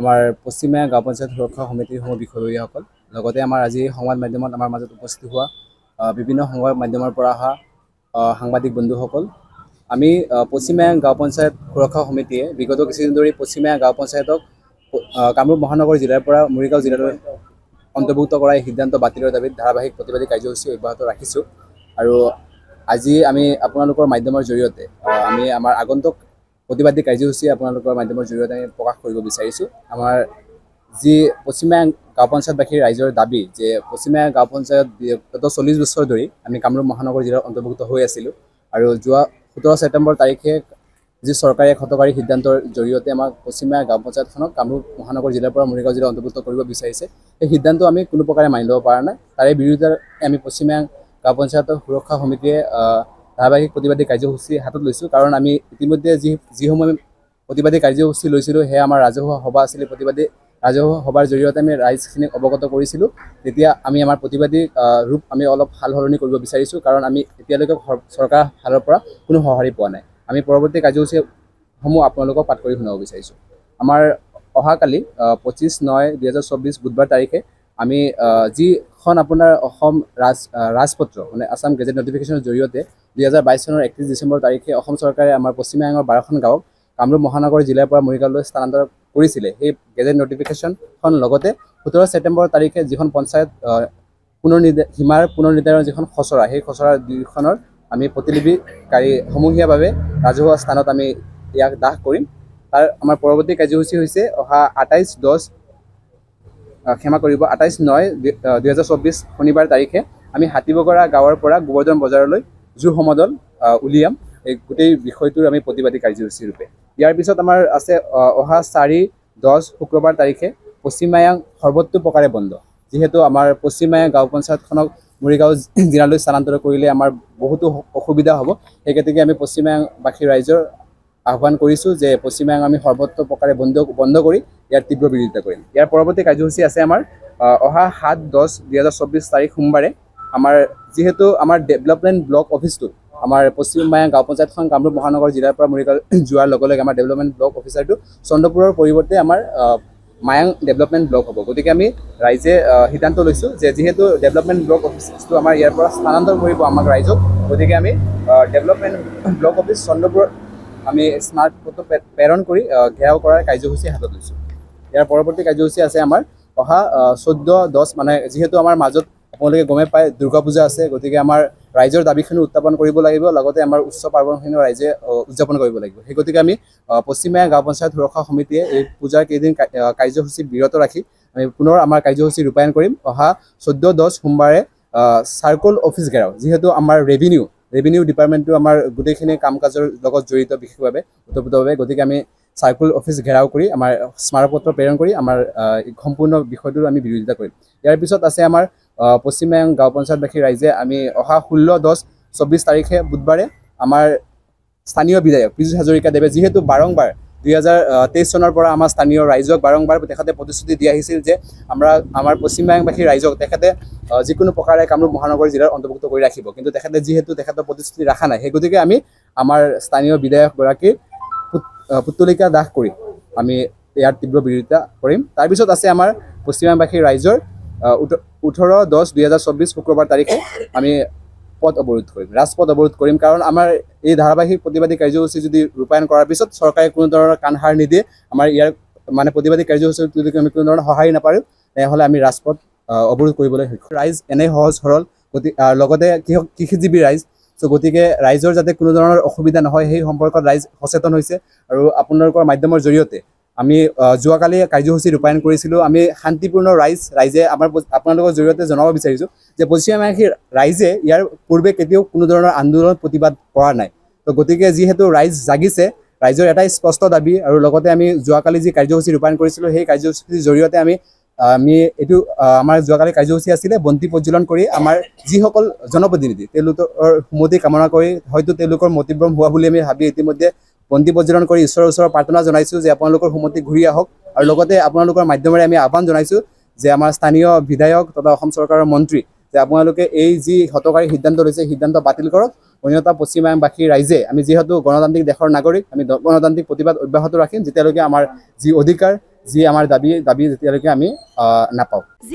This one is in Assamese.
আমাৰ পশ্চিমীয়া গাঁও পঞ্চায়ত সুৰক্ষা সমিতিৰ সমূহ বিষয়বীয়াসকল লগতে আমাৰ আজি সংবাদ মাধ্যমত আমাৰ মাজত উপস্থিত হোৱা বিভিন্ন সংবাদ মাধ্যমৰ পৰা অহা সাংবাদিক বন্ধুসকল আমি পশ্চিমীয়া গাঁও পঞ্চায়ত সুৰক্ষা সমিতিয়ে বিগত কিছুদিন ধৰি পশ্চিমীয়া গাঁও পঞ্চায়তক কামৰূপ মহানগৰ জিলাৰ পৰা মৰিগাঁও জিলালৈ অন্তৰ্ভুক্ত এই সিদ্ধান্ত বাতিলৰ দাবীত ধাৰাবাহিক প্ৰতিবাদী কাৰ্যসূচী অব্যাহত ৰাখিছোঁ আৰু আজি আমি আপোনালোকৰ মাধ্যমৰ জৰিয়তে আমি আমাৰ আগন্তুক প্ৰতিবাদী কাৰ্যসূচী আপোনালোকৰ মাধ্যমৰ জৰিয়তে আমি প্ৰকাশ কৰিব বিচাৰিছোঁ আমাৰ যি পশ্চিমীয়া গাঁও পঞ্চায়তবাসীৰ ৰাইজৰ দাবী যে পশ্চিমীয়া গাঁও পঞ্চায়ত গত চল্লিছ বছৰ ধৰি আমি কামৰূপ মহানগৰ জিলাত অন্তৰ্ভুক্ত হৈ আছিলোঁ আৰু যোৱা সোতৰ ছেপ্টেম্বৰ তাৰিখে যি চৰকাৰে ক্ষতকাৰী সিদ্ধান্তৰ জৰিয়তে আমাক পশ্চিমীয়া গাঁও পঞ্চায়তখনক কামৰূপ মহানগৰ জিলাৰ পৰা মৰিগাঁও জিলা অন্তৰ্ভুক্ত কৰিব বিচাৰিছে সেই সিদ্ধান্ত আমি কোনো প্ৰকাৰে মানি ল'ব পৰা নাই তাৰে বিৰুদ্ধে আমি পশ্চিমীয়া গাঁও পঞ্চায়তৰ সুৰক্ষা সমিতিয়ে ধাৰাবাহিক প্ৰতিবাদী কাৰ্যসূচী হাতত লৈছোঁ কাৰণ আমি ইতিমধ্যে যি যিসমূহ আমি প্ৰতিবাদী কাৰ্যসূচী লৈছিলোঁ সেয়া আমাৰ ৰাজহুৱা সভা আছিলে প্ৰতিবাদী ৰাজহুৱা সভাৰ জৰিয়তে আমি ৰাইজখিনিক অৱগত কৰিছিলোঁ তেতিয়া আমি আমাৰ প্ৰতিবাদী ৰূপ আমি অলপ সাল সলনি কৰিব বিচাৰিছোঁ কাৰণ আমি এতিয়ালৈকে চৰকাৰ ফালৰ পৰা কোনো সঁহাৰি পোৱা নাই আমি পৰৱৰ্তী কাৰ্যসূচীসমূহ আপোনালোকক পাঠ কৰি শুনাব বিচাৰিছোঁ আমাৰ অহাকালি পঁচিছ নয় দুহেজাৰ চৌব্বিছ বুধবাৰ তাৰিখে আমি যিখন আপোনাৰ অসম ৰাজ ৰাজপত্ৰ মানে আছাম গেজেট নটিফিকেশ্যনৰ জৰিয়তে দুহেজাৰ বাইছ চনৰ একত্ৰিছ ডিচেম্বৰ তাৰিখে অসম চৰকাৰে আমাৰ পশ্চিমবংগৰ বাৰখন গাঁৱক কামৰূপ মহানগৰ জিলাৰ পৰা মৰিগাঁৱলৈ স্থানান্তৰ কৰিছিলে সেই গেজেট নটিফিকেশ্যনখন লগতে সোতৰ ছেপ্টেম্বৰ তাৰিখে যিখন পঞ্চায়ত পুনৰ নিৰ্দে সীমাৰ পুনৰ নিৰ্ধাৰণৰ যিখন খচৰা সেই খচৰা দুইখনৰ আমি প্ৰতিলিপিকাৰী সমূহীয়াভাৱে ৰাজহুৱা স্থানত আমি ইয়াক দাহ কৰিম তাৰ আমাৰ পৰৱৰ্তী কাৰ্যসূচী হৈছে অহা আঠাইছ দহ ক্ষমা কৰিব আঠাইছ ন দুহেজাৰ চৌব্বিছ শনিবাৰ তাৰিখে আমি হাতীবগৰা গাঁৱৰ পৰা গোবৰ্ধন বজাৰলৈ জু সমদল উলিয়াম এই গোটেই বিষয়টোৰ আমি প্ৰতিবাদী কাৰ্যসূচীৰূপে ইয়াৰ পিছত আমাৰ আছে অহা চাৰি দহ শুক্ৰবাৰ তাৰিখে পশ্চিম পশ্চিমায়াং সৰ্বত্ৰ প্ৰকাৰে বন্ধ যিহেতু আমাৰ পশ্চিম মায়াং গাঁও পঞ্চায়তখনক মৰিগাঁও জিলালৈ স্থানান্তৰ কৰিলে আমাৰ বহুতো অসুবিধা হ'ব সেই গতিকে আমি পশ্চিম মায়াংবাসী ৰাইজৰ আহ্বান কৰিছোঁ যে পশ্চিমবংগ আমি সৰ্বত্ৰ প্ৰকাৰে বন্ধ বন্ধ কৰি ইয়াৰ তীব্ৰ বিৰোধিতা কৰিম ইয়াৰ পৰৱৰ্তী কাৰ্যসূচী আছে আমাৰ অহা সাত দহ দুহেজাৰ তাৰিখ সোমবাৰে আমাৰ যিহেতু আমাৰ ডেভেলপমেণ্ট ব্লক অফিচটো আমাৰ পশ্চিমবংগ গাঁও পঞ্চায়তখন কামৰূপ মহানগৰ জিলাৰ পৰা মৰিগাঁও যোৱাৰ লগে লগে আমাৰ ডেভেলপমেণ্ট ব্লক অফিচাৰটো চন্দ্ৰপুৰৰ পৰিৱৰ্তে আমাৰ মায়াং ডেভেলপমেণ্ট ব্লক হ'ব গতিকে আমি ৰাইজে সিদ্ধান্ত লৈছোঁ যে যিহেতু ডেভেলপমেণ্ট ব্লক অফিচটো আমাৰ ইয়াৰ পৰা স্থানান্তৰ কৰিব আমাক ৰাইজক গতিকে আমি ডেভেলপমেণ্ট ব্লক অফিচ চন্দ্ৰপুৰৰ আমি স্মাৰ্ট ফটো প্ৰেৰণ কৰি ঘেৰাও কৰাৰ কাৰ্যসূচী হাতত লৈছোঁ ইয়াৰ পৰৱৰ্তী কাৰ্যসূচী আছে আমাৰ অহা চৈধ্য দহ মানে যিহেতু আমাৰ মাজত আপোনালোকে গমে পায় দুৰ্গা পূজা আছে গতিকে আমাৰ ৰাইজৰ দাবীখিনি উত্থাপন কৰিব লাগিব লগতে আমাৰ উচ্চ পাৰ্বণখিনিও ৰাইজে উদযাপন কৰিব লাগিব সেই গতিকে আমি পশ্চিমীয়া গাঁও পঞ্চায়ত সুৰক্ষা সমিতিয়ে এই পূজাৰ কেইদিন কাৰ্যসূচী বিৰত ৰাখি আমি পুনৰ আমাৰ কাৰ্যসূচী ৰূপায়ণ কৰিম অহা চৈধ্য দহ সোমবাৰে চাৰ্কল অফিচ ঘেৰাও যিহেতু আমাৰ ৰেভিনিউ ৰেভিনিউ ডিপাৰ্টমেণ্টটো আমাৰ গোটেইখিনি কাম কাজৰ লগত জড়িত বিশেষভাৱে ওতঃপ্ৰোতভাৱে গতিকে আমি চাৰ্কুল অফিচ ঘেৰাও কৰি আমাৰ স্মাৰক পত্ৰ প্ৰেৰণ কৰি আমাৰ সম্পূৰ্ণ বিষয়টোৰ আমি বিৰোধিতা কৰিম ইয়াৰ পিছত আছে আমাৰ পশ্চিমবংগ গাঁও পঞ্চায়তবাসী ৰাইজে আমি অহা ষোল্ল দহ চৌব্বিছ তাৰিখে বুধবাৰে আমাৰ স্থানীয় বিধায়ক পীযুষ হাজৰিকাদেৱে যিহেতু বাৰম্বাৰ দুহেজাৰ তেইছ চনৰ পৰা আমাৰ স্থানীয় ৰাইজক বাৰম্বাৰ তেখেতে প্ৰতিশ্ৰুতি দি আহিছিল যে আমাৰ আমাৰ পশ্চিমবংগবাসী ৰাইজক তেখেতে যিকোনো প্ৰকাৰে কামৰূপ মহানগৰ জিলাৰ অন্তৰ্ভুক্ত কৰি ৰাখিব কিন্তু তেখেতে যিহেতু তেখেতৰ প্ৰতিশ্ৰুতি ৰখা নাই সেই গতিকে আমি আমাৰ স্থানীয় বিধায়কগৰাকীৰ পুত পুতলিকা দাস কৰি আমি ইয়াৰ তীব্ৰ বিৰোধিতা কৰিম তাৰপিছত আছে আমাৰ পশ্চিমবাংবাসী ৰাইজৰ ওঠৰ দহ দুহেজাৰ চৌব্বিছ শুক্ৰবাৰ তাৰিখে আমি পথ অৱৰোধ কৰিম ৰাজপথ অৱৰোধ কৰিম কাৰণ আমাৰ এই ধাৰাবাহিক প্ৰতিবাদী কাৰ্যসূচী যদি ৰূপায়ণ কৰাৰ পিছত চৰকাৰে কোনো ধৰণৰ কাণহাৰ নিদিয়ে আমাৰ ইয়াৰ মানে প্ৰতিবাদী কাৰ্যসূচী যদি আমি কোনো ধৰণৰ সহায় নাপাৰোঁ তেনেহ'লে আমি ৰাজপথ অৱৰোধ কৰিবলৈ সক্ষম ৰাইজ এনেই সহজ সৰল গতি লগতে কৃষক কৃষিজীৱী ৰাইজ চ' গতিকে ৰাইজৰ যাতে কোনো ধৰণৰ অসুবিধা নহয় সেই সম্পৰ্কত ৰাইজ সচেতন হৈছে আৰু আপোনালোকৰ মাধ্যমৰ জৰিয়তে আমি যোৱাকালি কাৰ্যসূচী ৰূপায়ণ কৰিছিলোঁ আমি শান্তিপূৰ্ণ ৰাইজ ৰাইজে আমাৰ আপোনালোকৰ জৰিয়তে জনাব বিচাৰিছোঁ যে পশ্চিমবাসী ৰাইজে ইয়াৰ পূৰ্বে কেতিয়াও কোনো ধৰণৰ আন্দোলন প্ৰতিবাদ কৰা নাই তো গতিকে যিহেতু ৰাইজ জাগিছে ৰাইজৰ এটাই স্পষ্ট দাবী আৰু লগতে আমি যোৱাকালি যি কাৰ্যসূচী ৰূপায়ণ কৰিছিলোঁ সেই কাৰ্যসূচীৰ জৰিয়তে আমি আমি এইটো আমাৰ যোৱাকালি কাৰ্যসূচী আছিলে বন্তি প্ৰজ্বলন কৰি আমাৰ যিসকল জনপ্ৰতিনিধি তেওঁলোকৰ সুমতি কামনা কৰি হয়তো তেওঁলোকৰ মতিভ্ৰম হোৱা বুলি আমি ভাবি ইতিমধ্যে বন্তি বজ্ৰণ কৰি ঈশ্বৰৰ ওচৰত প্ৰাৰ্থনা জনাইছোঁ যে আপোনালোকৰ সুমতি ঘূৰি আহক আৰু লগতে আপোনালোকৰ মাধ্যমেৰে আমি আহ্বান জনাইছোঁ যে আমাৰ স্থানীয় বিধায়ক তথা অসম চৰকাৰৰ মন্ত্ৰী যে আপোনালোকে এই যি হতকাৰী সিদ্ধান্ত লৈছে সিদ্ধান্ত বাতিল কৰক অন্যতা পশ্চিমবাসী ৰাইজে আমি যিহেতু গণতান্ত্ৰিক দেশৰ নাগৰিক আমি গণতান্ত্ৰিক প্ৰতিবাদ অব্যাহত ৰাখিম যেতিয়ালৈকে আমাৰ যি অধিকাৰ যি আমাৰ দাবী দাবী যেতিয়ালৈকে আমি নাপাওঁ